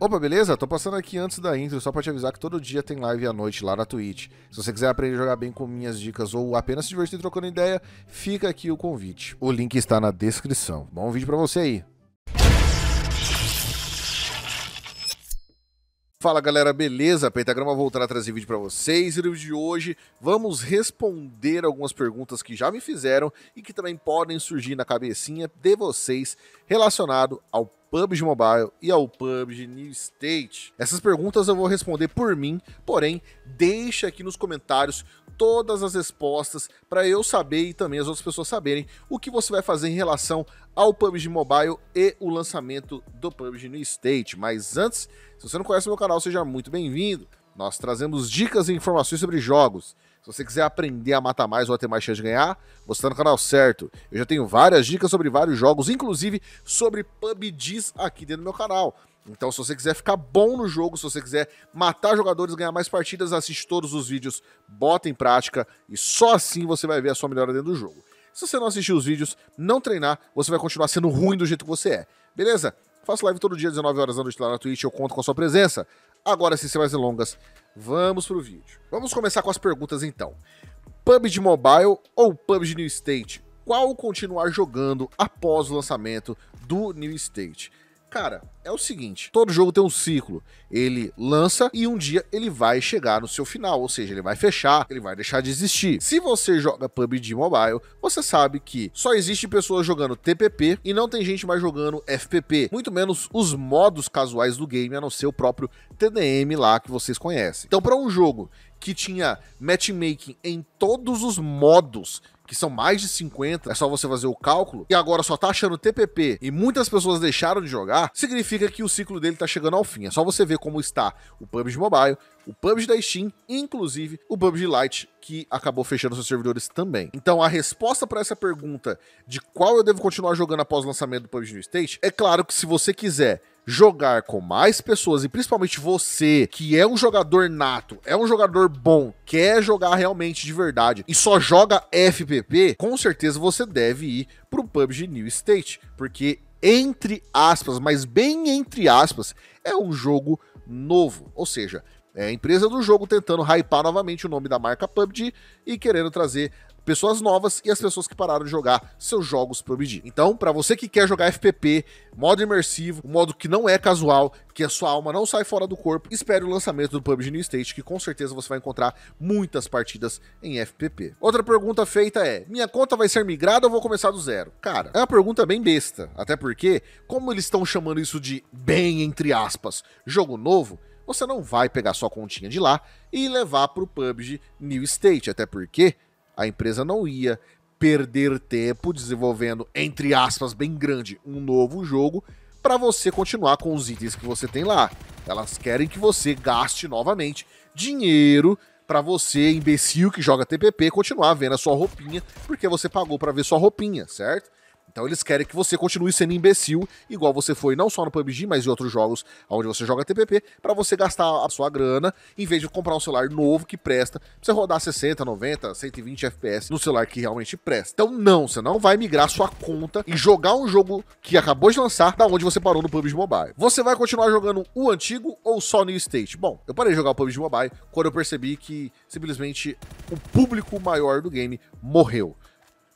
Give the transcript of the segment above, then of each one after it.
Opa, beleza? Tô passando aqui antes da intro só pra te avisar que todo dia tem live à noite lá na Twitch. Se você quiser aprender a jogar bem com minhas dicas ou apenas se divertir trocando ideia, fica aqui o convite. O link está na descrição. Bom vídeo pra você aí. Fala galera, beleza? Pentagrama voltará a trazer vídeo para vocês e no vídeo de hoje vamos responder algumas perguntas que já me fizeram e que também podem surgir na cabecinha de vocês relacionado ao PUBG Mobile e ao PUBG New State? Essas perguntas eu vou responder por mim, porém, deixa aqui nos comentários todas as respostas para eu saber e também as outras pessoas saberem o que você vai fazer em relação ao PUBG Mobile e o lançamento do PUBG New State. Mas antes, se você não conhece o meu canal, seja muito bem-vindo. Nós trazemos dicas e informações sobre jogos se você quiser aprender a matar mais ou a ter mais chance de ganhar, você está no canal certo. Eu já tenho várias dicas sobre vários jogos, inclusive sobre PUBGs aqui dentro do meu canal. Então, se você quiser ficar bom no jogo, se você quiser matar jogadores, ganhar mais partidas, assiste todos os vídeos, bota em prática e só assim você vai ver a sua melhora dentro do jogo. Se você não assistir os vídeos, não treinar, você vai continuar sendo ruim do jeito que você é. Beleza? Faço live todo dia, 19 horas da noite lá na Twitch, eu conto com a sua presença. Agora, sem sem mais delongas, vamos pro vídeo. Vamos começar com as perguntas então. PUBG Mobile ou PUBG New State? Qual continuar jogando após o lançamento do New State? Cara, é o seguinte: todo jogo tem um ciclo. Ele lança e um dia ele vai chegar no seu final, ou seja, ele vai fechar, ele vai deixar de existir. Se você joga PUBG Mobile, você sabe que só existe pessoas jogando TPP e não tem gente mais jogando FPP, muito menos os modos casuais do game, a não ser o próprio TDM lá que vocês conhecem. Então, para um jogo que tinha matchmaking em todos os modos que são mais de 50, é só você fazer o cálculo, e agora só tá achando TPP e muitas pessoas deixaram de jogar, significa que o ciclo dele tá chegando ao fim. É só você ver como está o PUBG Mobile, o PUBG da Steam, inclusive o PUBG Lite, que acabou fechando seus servidores também. Então, a resposta para essa pergunta de qual eu devo continuar jogando após o lançamento do PUBG New State, é claro que se você quiser jogar com mais pessoas e principalmente você, que é um jogador nato, é um jogador bom, quer jogar realmente de verdade e só joga FPV, PVP, com certeza você deve ir pro PUBG New State, porque entre aspas, mas bem entre aspas, é um jogo novo, ou seja, é a empresa do jogo tentando hypar novamente o nome da marca PUBG e querendo trazer pessoas novas e as pessoas que pararam de jogar seus jogos PUBG. Então, para você que quer jogar FPP, modo imersivo, um modo que não é casual, que a sua alma não sai fora do corpo, espere o lançamento do PUBG New State, que com certeza você vai encontrar muitas partidas em FPP. Outra pergunta feita é: minha conta vai ser migrada ou vou começar do zero? Cara, é uma pergunta bem besta, até porque, como eles estão chamando isso de bem entre aspas, jogo novo, você não vai pegar sua continha de lá e levar para o PUBG New State, até porque a empresa não ia perder tempo desenvolvendo, entre aspas, bem grande, um novo jogo para você continuar com os itens que você tem lá. Elas querem que você gaste novamente dinheiro para você, imbecil que joga TPP, continuar vendo a sua roupinha, porque você pagou para ver sua roupinha, certo? Então eles querem que você continue sendo imbecil, igual você foi não só no PUBG, mas em outros jogos onde você joga TPP, para você gastar a sua grana, em vez de comprar um celular novo que presta, pra você rodar 60, 90, 120 FPS no celular que realmente presta. Então não, você não vai migrar sua conta e jogar um jogo que acabou de lançar da onde você parou no PUBG Mobile. Você vai continuar jogando o antigo ou só New State? Bom, eu parei de jogar o PUBG Mobile quando eu percebi que simplesmente o público maior do game morreu.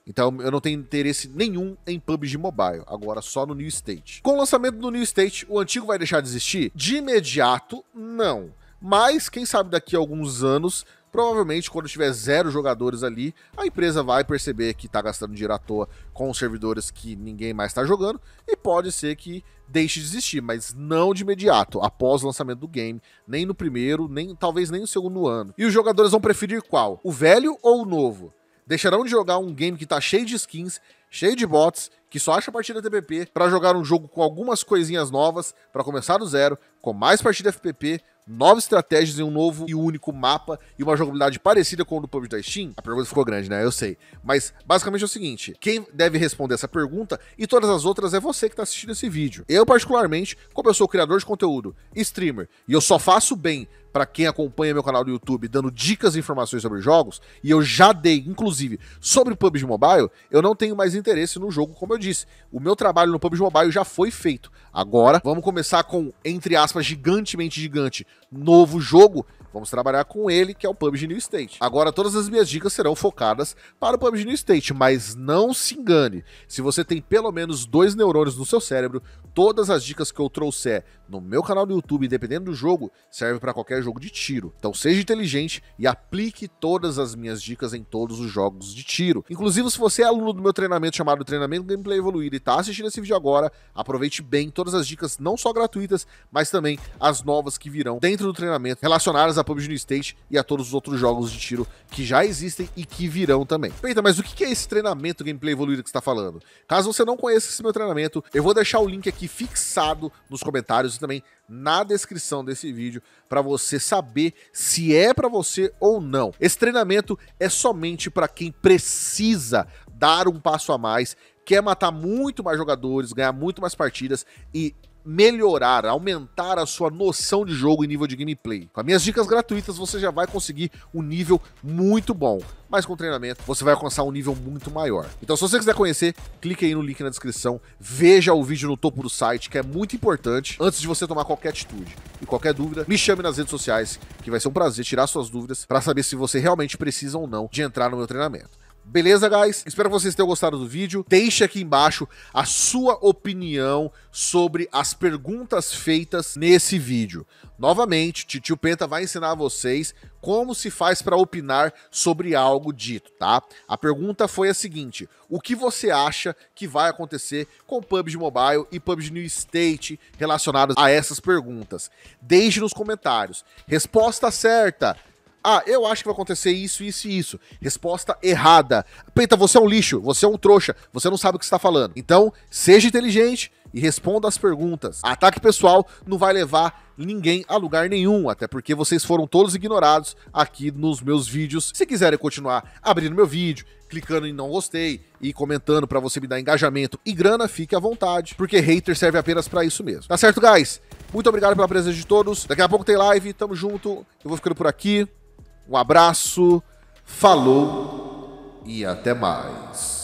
Então eu não tenho interesse nenhum em PUBG Mobile, agora só no New State. Com o lançamento do New State, o antigo vai deixar de existir? De imediato, não. Mas quem sabe daqui a alguns anos provavelmente quando tiver zero jogadores ali, a empresa vai perceber que está gastando dinheiro à toa com servidores que ninguém mais está jogando e pode ser que deixe de existir, mas não de imediato, após o lançamento do game, nem no primeiro, nem talvez nem no segundo ano. E os jogadores vão preferir qual? O velho ou o novo? deixarão de jogar um game que tá cheio de skins, cheio de bots, que só acha partida TPP, para jogar um jogo com algumas coisinhas novas, para começar do zero, com mais partida FPP, novas estratégias e um novo e único mapa e uma jogabilidade parecida com o do PUBG da Steam? A pergunta ficou grande, né? Eu sei. Mas basicamente é o seguinte, quem deve responder essa pergunta e todas as outras é você que está assistindo esse vídeo. Eu particularmente, como eu sou criador de conteúdo, streamer, e eu só faço bem para quem acompanha meu canal do YouTube, dando dicas e informações sobre jogos, e eu já dei, inclusive, sobre PUBG Mobile, eu não tenho mais interesse no jogo, como eu disse. O meu trabalho no PUBG Mobile já foi feito. Agora, vamos começar com, entre aspas, gigantemente gigante, novo jogo, Vamos trabalhar com ele, que é o PUBG New State. Agora, todas as minhas dicas serão focadas para o PUBG New State, mas não se engane. Se você tem pelo menos dois neurônios no seu cérebro, todas as dicas que eu trouxer no meu canal do YouTube, dependendo do jogo, serve para qualquer jogo de tiro. Então seja inteligente e aplique todas as minhas dicas em todos os jogos de tiro. Inclusive, se você é aluno do meu treinamento chamado Treinamento Gameplay Evoluído e está assistindo esse vídeo agora, aproveite bem todas as dicas, não só gratuitas, mas também as novas que virão dentro do treinamento, relacionadas a a PUBG New State e a todos os outros jogos de tiro que já existem e que virão também. Peita, mas o que é esse treinamento gameplay evoluído que está falando? Caso você não conheça esse meu treinamento, eu vou deixar o link aqui fixado nos comentários e também na descrição desse vídeo para você saber se é para você ou não. Esse treinamento é somente para quem precisa dar um passo a mais, quer matar muito mais jogadores, ganhar muito mais partidas e melhorar, aumentar a sua noção de jogo e nível de gameplay. Com as minhas dicas gratuitas, você já vai conseguir um nível muito bom, mas com treinamento você vai alcançar um nível muito maior. Então, se você quiser conhecer, clique aí no link na descrição, veja o vídeo no topo do site, que é muito importante antes de você tomar qualquer atitude. E qualquer dúvida, me chame nas redes sociais, que vai ser um prazer tirar suas dúvidas para saber se você realmente precisa ou não de entrar no meu treinamento. Beleza, guys? Espero que vocês tenham gostado do vídeo. Deixe aqui embaixo a sua opinião sobre as perguntas feitas nesse vídeo. Novamente, Titio Penta vai ensinar a vocês como se faz para opinar sobre algo dito, tá? A pergunta foi a seguinte: o que você acha que vai acontecer com PUBG Mobile e PUBG New State relacionados a essas perguntas? Deixe nos comentários. Resposta certa! Ah, eu acho que vai acontecer isso, isso e isso. Resposta errada. Peita, você é um lixo, você é um trouxa, você não sabe o que está falando. Então, seja inteligente e responda as perguntas. Ataque pessoal não vai levar ninguém a lugar nenhum, até porque vocês foram todos ignorados aqui nos meus vídeos. Se quiserem continuar abrindo meu vídeo, clicando em não gostei e comentando para você me dar engajamento e grana, fique à vontade, porque hater serve apenas para isso mesmo. Tá certo, guys? Muito obrigado pela presença de todos. Daqui a pouco tem live, tamo junto. Eu vou ficando por aqui. Um abraço, falou e até mais.